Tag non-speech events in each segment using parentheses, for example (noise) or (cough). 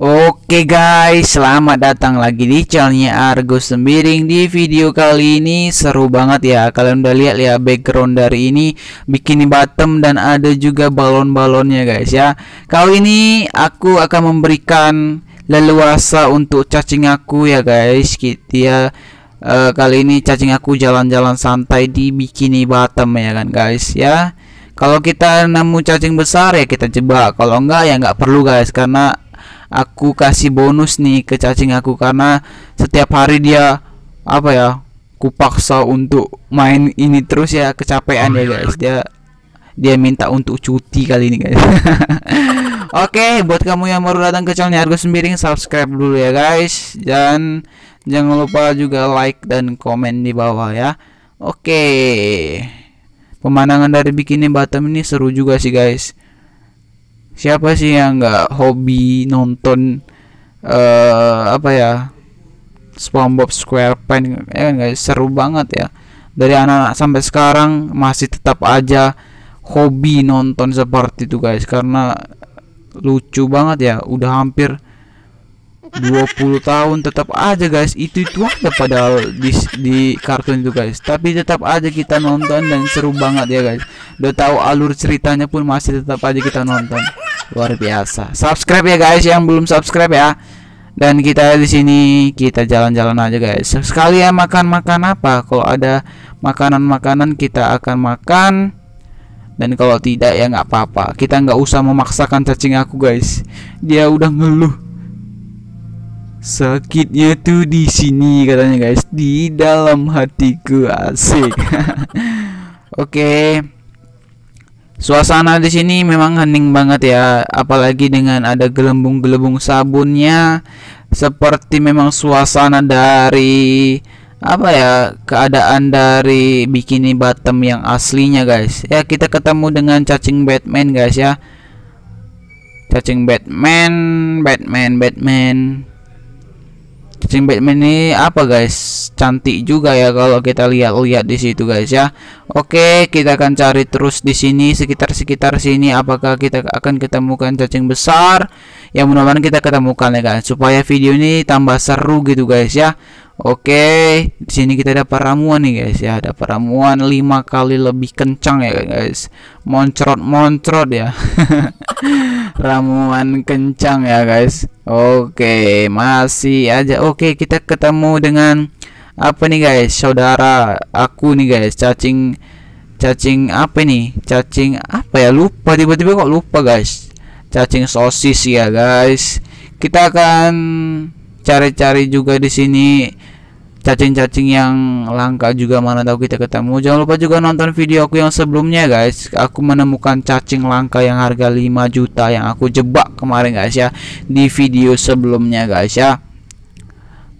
Oke guys, selamat datang lagi di channelnya Argo Sembiring Di video kali ini seru banget ya Kalian udah lihat ya background dari ini Bikini bottom dan ada juga balon-balonnya guys ya Kali ini aku akan memberikan leluasa untuk cacing aku ya guys Kita gitu ya. uh, eh, kali ini cacing aku jalan-jalan santai di bikini bottom ya kan guys ya kalau kita nemu cacing besar ya kita coba. kalau enggak ya enggak perlu guys karena aku kasih bonus nih ke cacing aku karena setiap hari dia apa ya kupaksa untuk main ini terus ya kecapean ya guys dia dia minta untuk cuti kali ini guys (laughs) Oke, okay, buat kamu yang baru datang ke channelnya Argo Sembiring, subscribe dulu ya guys. Dan jangan lupa juga like dan komen di bawah ya. Oke. Okay. Pemandangan dari bikini Batam ini seru juga sih guys siapa sih yang nggak hobi nonton uh, apa ya SpongeBob SquarePants ya kan seru banget ya dari anak-anak sampai sekarang masih tetap aja hobi nonton seperti itu guys karena lucu banget ya udah hampir 20 tahun tetap aja guys itu itu ada padahal di, di kartun itu guys tapi tetap aja kita nonton dan seru banget ya guys udah tahu alur ceritanya pun masih tetap aja kita nonton luar biasa subscribe ya guys yang belum subscribe ya dan kita di sini kita jalan-jalan aja guys sekali ya makan-makan apa kalau ada makanan-makanan kita akan makan dan kalau tidak ya nggak apa-apa kita nggak usah memaksakan cacing aku guys dia udah ngeluh sakitnya tuh di sini katanya guys di dalam hatiku asik (laughs) oke okay. Suasana di sini memang hening banget ya, apalagi dengan ada gelembung-gelembung sabunnya. Seperti memang suasana dari apa ya keadaan dari bikini bottom yang aslinya guys. Ya kita ketemu dengan cacing Batman guys ya. Cacing Batman, Batman, Batman. Kucing Batman ini apa guys? Cantik juga ya kalau kita lihat-lihat di situ guys ya. Oke, kita akan cari terus di sini sekitar-sekitar sini apakah kita akan ketemukan cacing besar? yang mudah-mudahan kita ketemukan ya guys supaya video ini tambah seru gitu guys ya. Oke, di sini kita dapat ramuan nih guys ya, dapat ramuan lima kali lebih kencang ya guys. Moncrot-moncrot ya. (laughs) ramuan kencang ya guys. Oke, masih aja. Oke, kita ketemu dengan apa nih guys? Saudara aku nih guys, cacing cacing apa nih? Cacing apa ya? Lupa tiba-tiba kok lupa guys. Cacing sosis ya guys. Kita akan cari-cari juga di sini cacing-cacing yang langka juga mana tahu kita ketemu jangan lupa juga nonton video aku yang sebelumnya guys aku menemukan cacing langka yang harga 5 juta yang aku jebak kemarin guys ya di video sebelumnya guys ya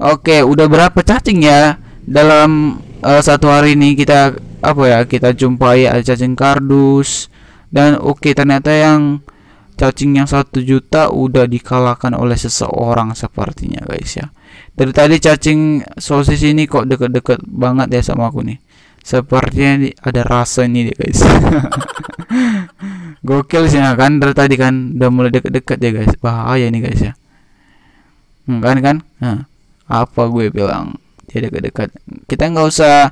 oke udah berapa cacing ya dalam uh, satu hari ini kita apa ya kita jumpai ada cacing kardus dan oke okay, ternyata yang cacing yang satu juta udah dikalahkan oleh seseorang sepertinya guys ya dari tadi cacing sosis ini kok deket-deket banget ya sama aku nih sepertinya ada rasa ini deh guys (laughs) gokil sih ya kan dari tadi kan udah mulai deket-deket ya guys bahaya ini guys ya hmm, kan kan nah, apa gue bilang dia deket-deket kita nggak usah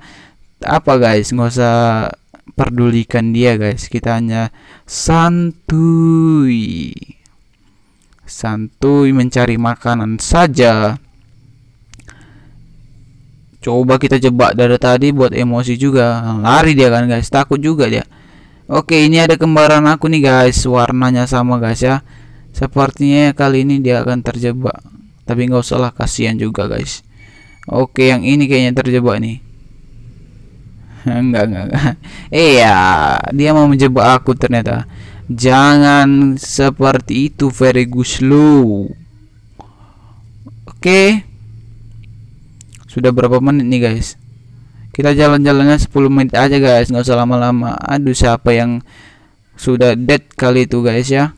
apa guys nggak usah pedulikan dia guys kita hanya santuy santuy mencari makanan saja coba kita jebak dari tadi buat emosi juga lari dia kan guys takut juga dia oke ini ada kembaran aku nih guys warnanya sama guys ya sepertinya kali ini dia akan terjebak tapi nggak usah lah kasihan juga guys oke yang ini kayaknya terjebak nih (laughs) enggak enggak, enggak. iya dia mau menjebak aku ternyata jangan seperti itu very good Lu oke sudah berapa menit nih guys kita jalan-jalannya 10 menit aja guys nggak usah lama-lama aduh siapa yang sudah dead kali itu guys ya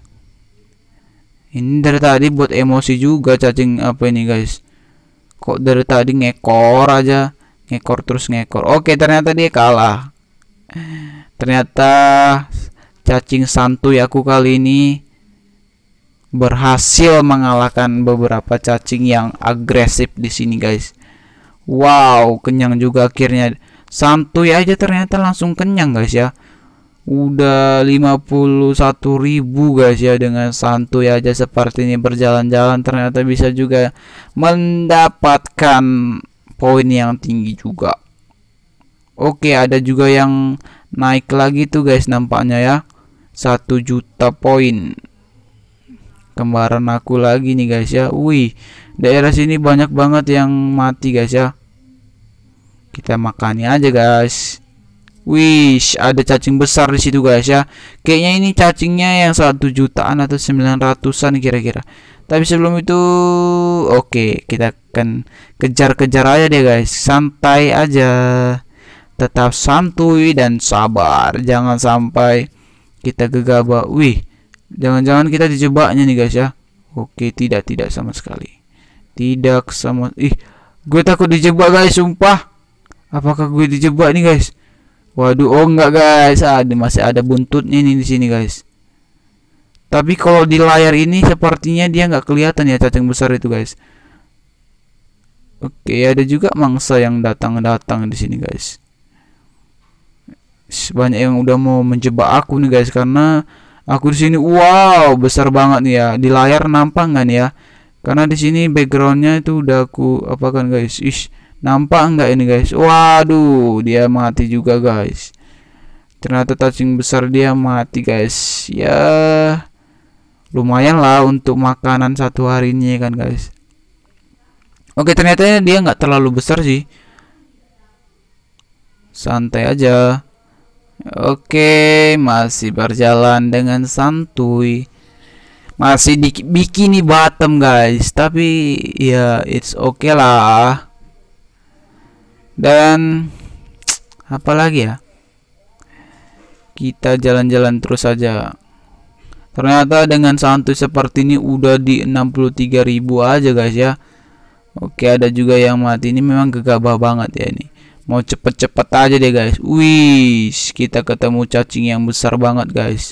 ini dari tadi buat emosi juga cacing apa ini guys kok dari tadi ngekor aja ngekor terus ngekor oke ternyata dia kalah ternyata cacing santuy aku kali ini berhasil mengalahkan beberapa cacing yang agresif di sini guys wow kenyang juga akhirnya santuy aja ternyata langsung kenyang guys ya udah 51.000 guys ya dengan santuy aja seperti ini berjalan-jalan ternyata bisa juga mendapatkan poin yang tinggi juga Oke ada juga yang naik lagi tuh guys nampaknya ya satu juta poin kembaran aku lagi nih guys ya Wih daerah sini banyak banget yang mati guys ya kita makannya aja guys Wish, ada cacing besar di situ guys ya. Kayaknya ini cacingnya yang satu jutaan atau 900-an kira-kira. Tapi sebelum itu oke, okay, kita akan kejar-kejar aja deh guys. Santai aja. Tetap santuy dan sabar. Jangan sampai kita gegabah. Wih, jangan-jangan kita dijebaknya nih guys ya. Oke, okay, tidak tidak sama sekali. Tidak sama ih, gue takut dijebak guys, sumpah. Apakah gue dijebak nih guys? Waduh, oh enggak guys, ada masih ada buntutnya ini di sini guys. Tapi kalau di layar ini sepertinya dia nggak kelihatan ya cacing besar itu guys. Oke, ada juga mangsa yang datang-datang di sini, guys. Banyak yang udah mau menjebak aku nih, guys, karena aku di sini wow, besar banget nih ya. Di layar nampak kan ya? Karena di sini backgroundnya itu udah aku apakan, guys. Ish, Nampak enggak ini guys? Waduh, dia mati juga guys. Ternyata cacing besar dia mati guys. Ya, lumayan lah untuk makanan satu harinya kan guys. Oke, ternyata dia enggak terlalu besar sih. Santai aja. Oke, masih berjalan dengan santuy masih di bikini bottom guys tapi ya it's okay lah dan apa lagi ya kita jalan-jalan terus saja ternyata dengan santuy seperti ini udah di 63.000 aja guys ya oke ada juga yang mati ini memang gegabah banget ya ini mau cepet-cepet aja deh guys wih kita ketemu cacing yang besar banget guys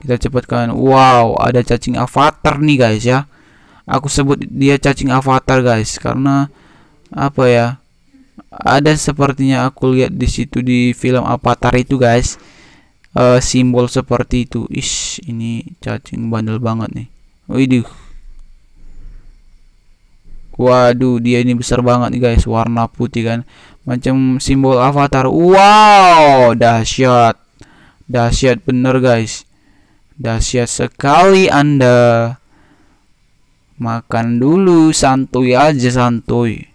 kita cepatkan wow ada cacing avatar nih guys ya aku sebut dia cacing avatar guys karena apa ya ada sepertinya aku lihat di situ di film Avatar itu guys uh, simbol seperti itu ish ini cacing bandel banget nih waduh waduh dia ini besar banget nih guys warna putih kan macam simbol avatar wow dahsyat dahsyat bener guys dahsyat sekali anda makan dulu santuy aja santuy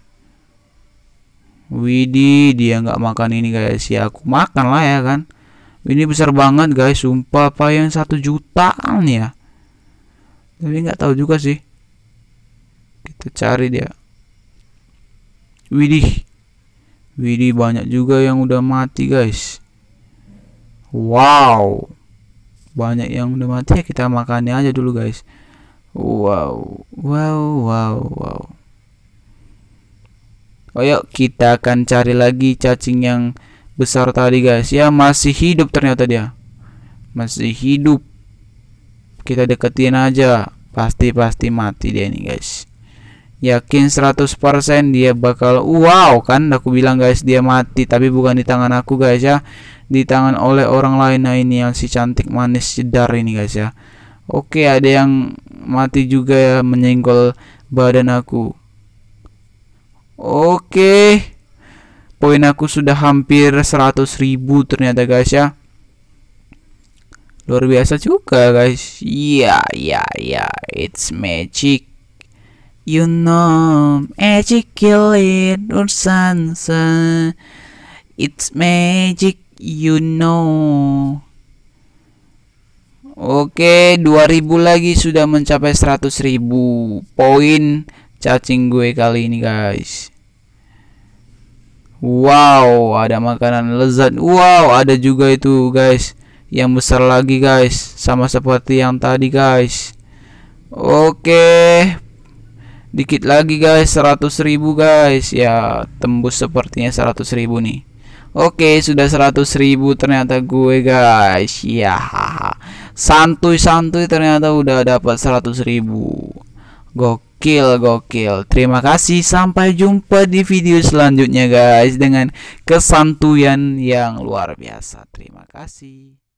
Widi, dia nggak makan ini guys Si ya, aku makan lah ya kan ini besar banget guys sumpah apa yang satu jutaan ya tapi nggak tahu juga sih kita cari dia Widi, Widi banyak juga yang udah mati guys Wow banyak yang udah mati ya kita makannya aja dulu guys wow wow wow wow Oh kita akan cari lagi cacing yang besar tadi guys ya masih hidup ternyata dia masih hidup kita deketin aja pasti-pasti mati dia nih guys yakin 100% dia bakal wow kan aku bilang guys dia mati tapi bukan di tangan aku guys ya di tangan oleh orang lain nah ini yang si cantik manis jedar ini guys ya oke ada yang mati juga ya menyenggol badan aku Oke. Poin aku sudah hampir 100 ribu ternyata guys ya. Luar biasa juga guys. Iya, iya, iya. It's magic. You know, magic kill it or It's magic, you know. Oke, 2000 lagi sudah mencapai 100.000 poin cacing gue kali ini guys Wow ada makanan lezat Wow ada juga itu guys Yang besar lagi guys Sama seperti yang tadi guys Oke Dikit lagi guys 100 ribu guys Ya tembus sepertinya 100 ribu nih Oke, sudah 100 ribu ternyata gue guys. Ya. Santuy-santuy ternyata udah dapat 100 ribu Gok. Gokil, gokil. Terima kasih. Sampai jumpa di video selanjutnya, guys, dengan kesantuyan yang luar biasa. Terima kasih.